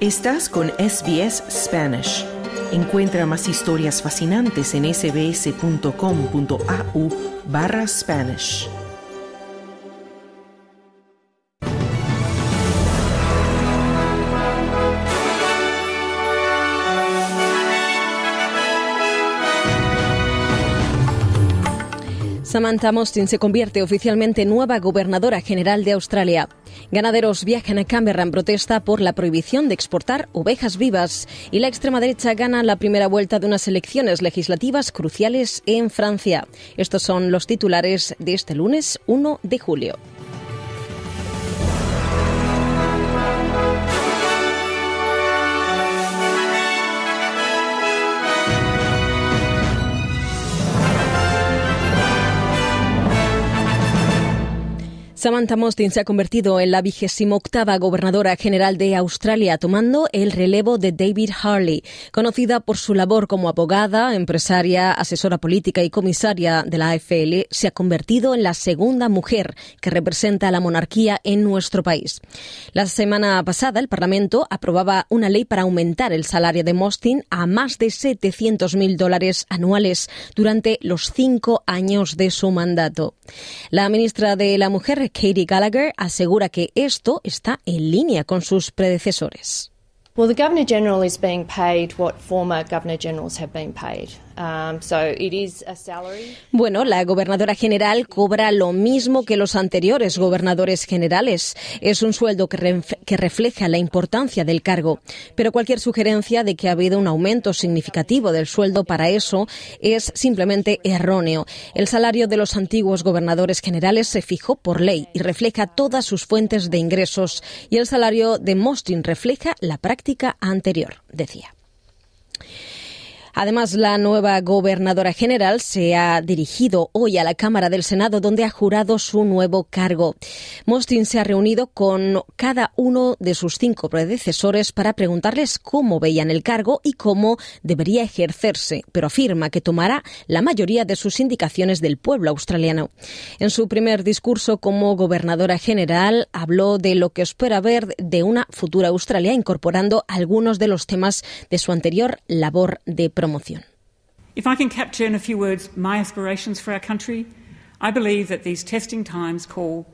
Estás con SBS Spanish. Encuentra más historias fascinantes en sbs.com.au barra Spanish. Samantha Mostyn se convierte oficialmente nueva gobernadora general de Australia. Ganaderos viajan a Canberra en protesta por la prohibición de exportar ovejas vivas y la extrema derecha gana la primera vuelta de unas elecciones legislativas cruciales en Francia. Estos son los titulares de este lunes 1 de julio. Samantha Mostyn se ha convertido en la vigésima octava gobernadora general de Australia, tomando el relevo de David Harley, conocida por su labor como abogada, empresaria, asesora política y comisaria de la AFL. Se ha convertido en la segunda mujer que representa a la monarquía en nuestro país. La semana pasada, el Parlamento aprobaba una ley para aumentar el salario de Mostyn a más de 700.000 dólares anuales durante los cinco años de su mandato. La ministra de la Mujer Katie Gallagher asegura que esto está en línea con sus predecesores. Well, the Governor General is being paid what former Governor Generals have been paid. Um, bueno, la gobernadora general cobra lo mismo que los anteriores gobernadores generales. Es un sueldo que, refleja la importancia del cargo. Pero cualquier sugerencia de que ha habido un aumento significativo del sueldo para eso es simplemente erróneo. El salario de los antiguos gobernadores generales se fijó por ley y refleja todas sus fuentes de ingresos. Y el salario de Mostin refleja la práctica anterior, decía. Además, la nueva gobernadora general se ha dirigido hoy a la Cámara del Senado, donde ha jurado su nuevo cargo. Mostin se ha reunido con cada uno de sus cinco predecesores para preguntarles cómo veían el cargo y cómo debería ejercerse, pero afirma que tomará la mayoría de sus indicaciones del pueblo australiano. En su primer discurso como gobernadora general, habló de lo que espera ver de una futura Australia, incorporando algunos de los temas de su anterior labor de promoción. promoción. If I can capture in a few words my aspirations for our country, I believe that these testing times call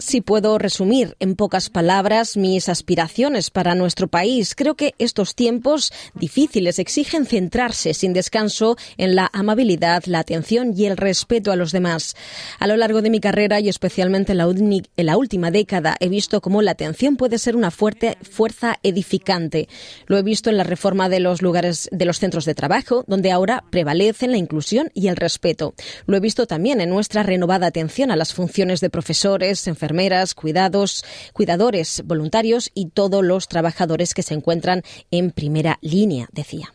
Si puedo resumir en pocas palabras mis aspiraciones para nuestro país, creo que estos tiempos difíciles exigen centrarse sin descanso en la amabilidad, la atención y el respeto a los demás. A lo largo de mi carrera y especialmente en la, en la última década he visto cómo la atención puede ser una fuerte fuerza edificante. Lo he visto en la reforma de los lugares de los centros de trabajo, donde ahora prevalecen la inclusión y el respeto. Lo he visto también en nuestra renovada atención a las funciones de profesionales, profesores, enfermeras, cuidados, cuidadores voluntarios y todos los trabajadores que se encuentran en primera línea, decía.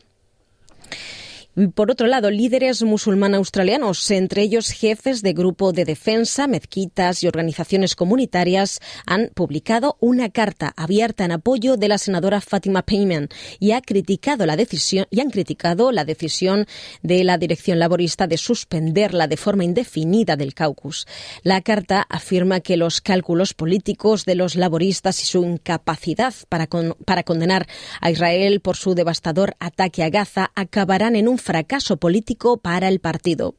Por otro lado, líderes musulmanes australianos, entre ellos jefes de grupo de defensa, mezquitas y organizaciones comunitarias, han publicado una carta abierta en apoyo de la senadora Fatima Payman y, ha criticado la decisión, y han criticado la decisión de la dirección laborista de suspenderla de forma indefinida del caucus. La carta afirma que los cálculos políticos de los laboristas y su incapacidad para, para condenar a Israel por su devastador ataque a Gaza acabarán en un fracaso político para el partido.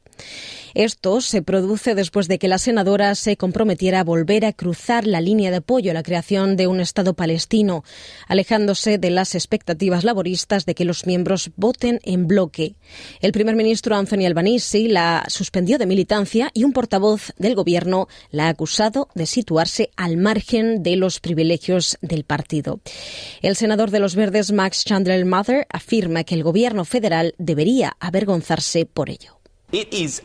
Esto se produce después de que la senadora se comprometiera a volver a cruzar la línea de apoyo a la creación de un Estado palestino, alejándose de las expectativas laboristas de que los miembros voten en bloque. El primer ministro Anthony Albanese la suspendió de militancia y un portavoz del gobierno la ha acusado de situarse al margen de los privilegios del partido. El senador de los Verdes, Max Chandler Mather, afirma que el gobierno federal debería avergonzarse por ello. Es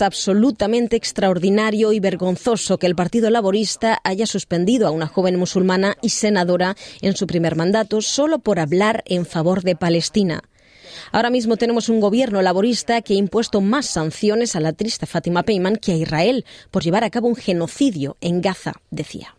absolutamente extraordinario y vergonzoso que el Partido Laborista haya suspendido a una joven musulmana y senadora en su primer mandato solo por hablar en favor de Palestina. Ahora mismo tenemos un gobierno laborista que ha impuesto más sanciones a la triste Fátima Peyman que a Israel por llevar a cabo un genocidio en Gaza, decía.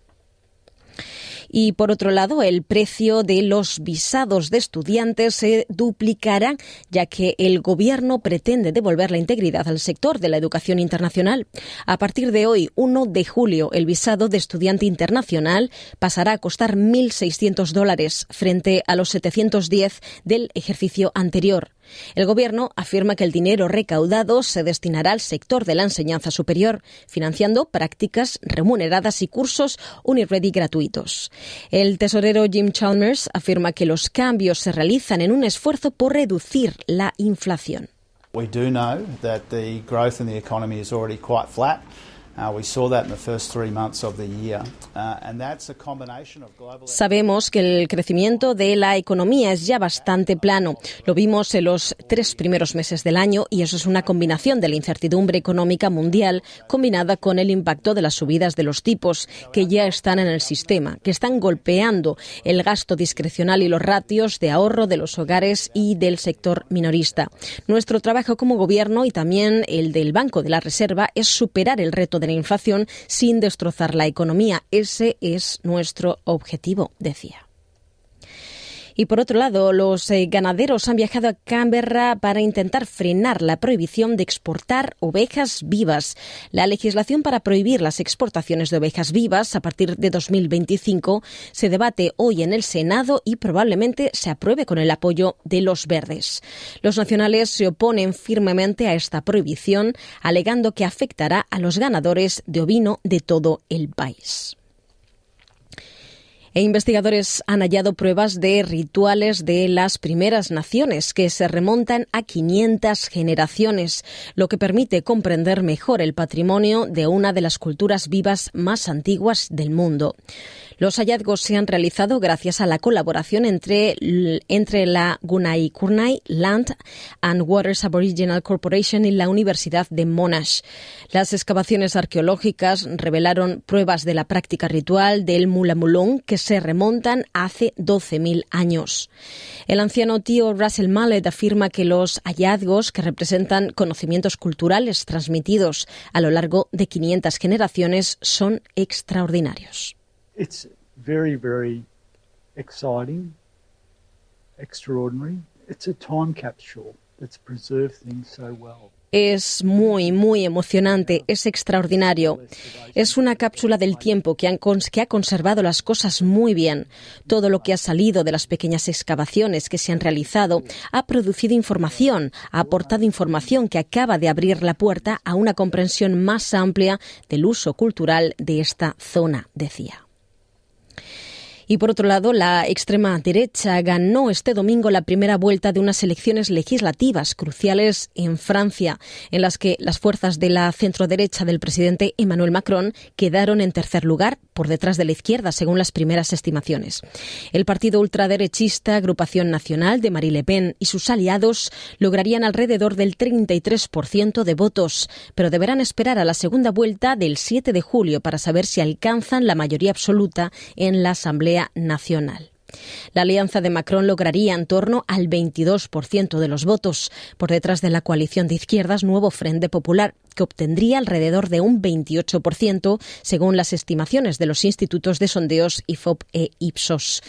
Y por otro lado, el precio de los visados de estudiantes se duplicará, ya que el Gobierno pretende devolver la integridad al sector de la educación internacional. A partir de hoy, 1 de julio, el visado de estudiante internacional pasará a costar 1.600 dólares frente a los 710 del ejercicio anterior. El Gobierno afirma que el dinero recaudado se destinará al sector de la enseñanza superior, financiando prácticas remuneradas y cursos Uniready gratuitos. El tesorero Jim Chalmers afirma que los cambios se realizan en un esfuerzo por reducir la inflación. Sabemos que el crecimiento de la economía es ya bastante plano. Lo vimos en los tres primeros meses del año y eso es una combinación de la incertidumbre económica mundial combinada con el impacto de las subidas de los tipos que ya están en el sistema, que están golpeando el gasto discrecional y los ratios de ahorro de los hogares y del sector minorista. Nuestro trabajo como gobierno y también el del Banco de la Reserva es superar el reto de inflación sin destrozar la economía. Ese es nuestro objetivo, decía. Y por otro lado, los eh, ganaderos han viajado a Canberra para intentar frenar la prohibición de exportar ovejas vivas. La legislación para prohibir las exportaciones de ovejas vivas a partir de 2025 se debate hoy en el Senado y probablemente se apruebe con el apoyo de los verdes. Los nacionales se oponen firmemente a esta prohibición, alegando que afectará a los ganadores de ovino de todo el país. E investigadores han hallado pruebas de rituales de las primeras naciones que se remontan a 500 generaciones, lo que permite comprender mejor el patrimonio de una de las culturas vivas más antiguas del mundo. Los hallazgos se han realizado gracias a la colaboración entre, entre la Gunai Kurnai Land and Waters Aboriginal Corporation y la Universidad de Monash. Las excavaciones arqueológicas revelaron pruebas de la práctica ritual del Mulamulung que se remontan a hace 12.000 años. El anciano tío Russell Mallet afirma que los hallazgos que representan conocimientos culturales transmitidos a lo largo de 500 generaciones son extraordinarios. It's very, very exciting, extraordinary. It's a time capsule es muy, muy emocionante, es extraordinario. Es una cápsula del tiempo que, ha conservado las cosas muy bien. Todo lo que ha salido de las pequeñas excavaciones que se han realizado ha producido información, ha aportado información que acaba de abrir la puerta a una comprensión más amplia del uso cultural de esta zona, decía. Y por otro lado, la extrema derecha ganó este domingo la primera vuelta de unas elecciones legislativas cruciales en Francia, en las que las fuerzas de la centroderecha del presidente Emmanuel Macron quedaron en tercer lugar por detrás de la izquierda, según las primeras estimaciones. El partido ultraderechista Agrupación Nacional de Marie Le Pen y sus aliados lograrían alrededor del 33% de votos, pero deberán esperar a la segunda vuelta del 7 de julio para saber si alcanzan la mayoría absoluta en la Asamblea Nacional. La alianza de Macron lograría en torno al 22% de los votos, por detrás de la coalición de izquierdas Nuevo Frente Popular, que obtendría alrededor de un 28%, según las estimaciones de los institutos de sondeos IFOP e Ipsos.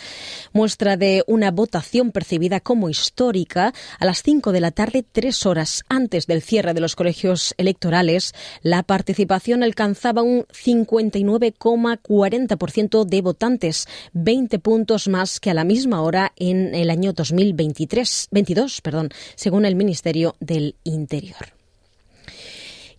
Muestra de una votación percibida como histórica, a las 5 de la tarde, tres horas antes del cierre de los colegios electorales, la participación alcanzaba un 59,40% de votantes, 20 puntos más que a la misma hora en el año 2023, 22, perdón, según el Ministerio del Interior.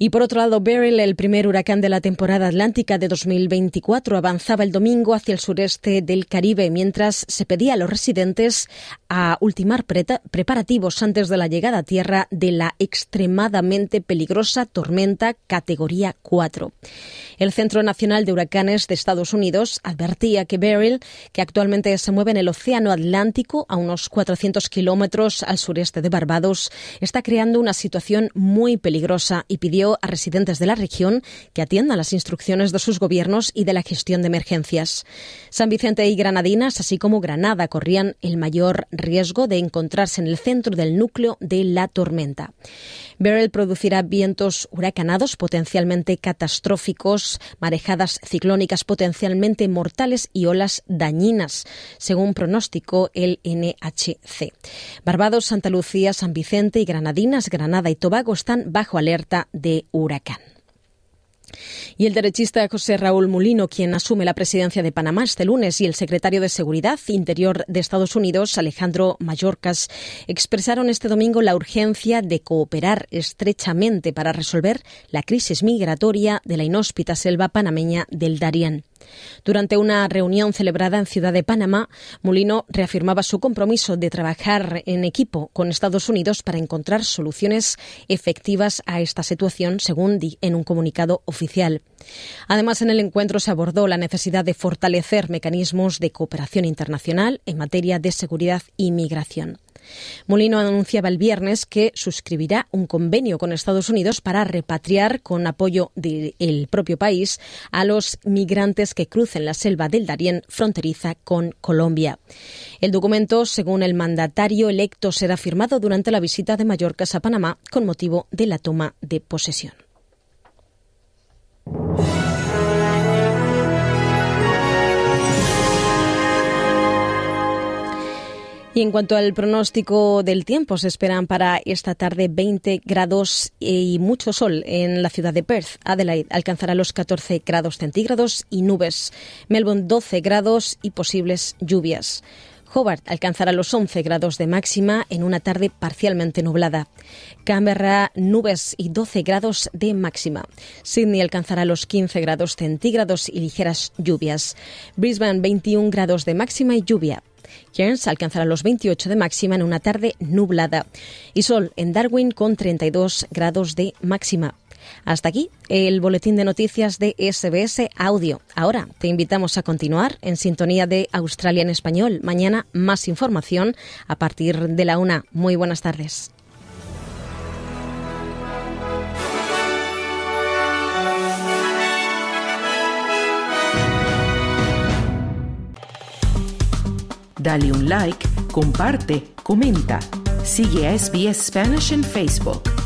Y por otro lado, Beryl, el primer huracán de la temporada atlántica de 2024, avanzaba el domingo hacia el sureste del Caribe, mientras se pedía a los residentes a ultimar preparativos antes de la llegada a tierra de la extremadamente peligrosa tormenta categoría 4. El Centro Nacional de Huracanes de Estados Unidos advertía que Beryl, que actualmente se mueve en el Océano Atlántico a unos 400 kilómetros al sureste de Barbados, está creando una situación muy peligrosa y pidió a residentes de la región que atiendan las instrucciones de sus gobiernos y de la gestión de emergencias. San Vicente y Granadinas, así como Granada, corrían el mayor riesgo de encontrarse en el centro del núcleo de la tormenta. Beryl producirá vientos huracanados potencialmente catastróficos, marejadas ciclónicas potencialmente mortales y olas dañinas, según pronóstico el NHC. Barbados, Santa Lucía, San Vicente y Granadinas, Granada y Tobago están bajo alerta de huracán. Y el derechista José Raúl Mulino, quien asume la presidencia de Panamá este lunes, y el secretario de Seguridad Interior de Estados Unidos, Alejandro Mallorcas, expresaron este domingo la urgencia de cooperar estrechamente para resolver la crisis migratoria de la inhóspita selva panameña del Darién. Durante una reunión celebrada en Ciudad de Panamá, Molino reafirmaba su compromiso de trabajar en equipo con Estados Unidos para encontrar soluciones efectivas a esta situación, según di en un comunicado oficial. Además, en el encuentro se abordó la necesidad de fortalecer mecanismos de cooperación internacional en materia de seguridad y migración. Molino anunciaba el viernes que suscribirá un convenio con Estados Unidos para repatriar con apoyo del propio país a los migrantes que crucen la selva del Darién fronteriza con Colombia. El documento, según el mandatario electo, será firmado durante la visita de Mallorca a Panamá con motivo de la toma de posesión. Y en cuanto al pronóstico del tiempo, se esperan para esta tarde 20 grados y mucho sol en la ciudad de Perth. Adelaide alcanzará los 14 grados centígrados y nubes. Melbourne 12 grados y posibles lluvias. Hobart alcanzará los 11 grados de máxima en una tarde parcialmente nublada. Canberra, nubes y 12 grados de máxima. Sydney alcanzará los 15 grados centígrados y ligeras lluvias. Brisbane, 21 grados de máxima y lluvia. Cairns alcanzará los 28 de máxima en una tarde nublada. Y sol en Darwin con 32 grados de máxima. Hasta aquí el boletín de noticias de SBS Audio. Ahora te invitamos a continuar en sintonía de Australia en español. Mañana más información a partir de la una. Muy buenas tardes. Dale un like, comparte, comenta. Sigue a SBS Spanish en Facebook.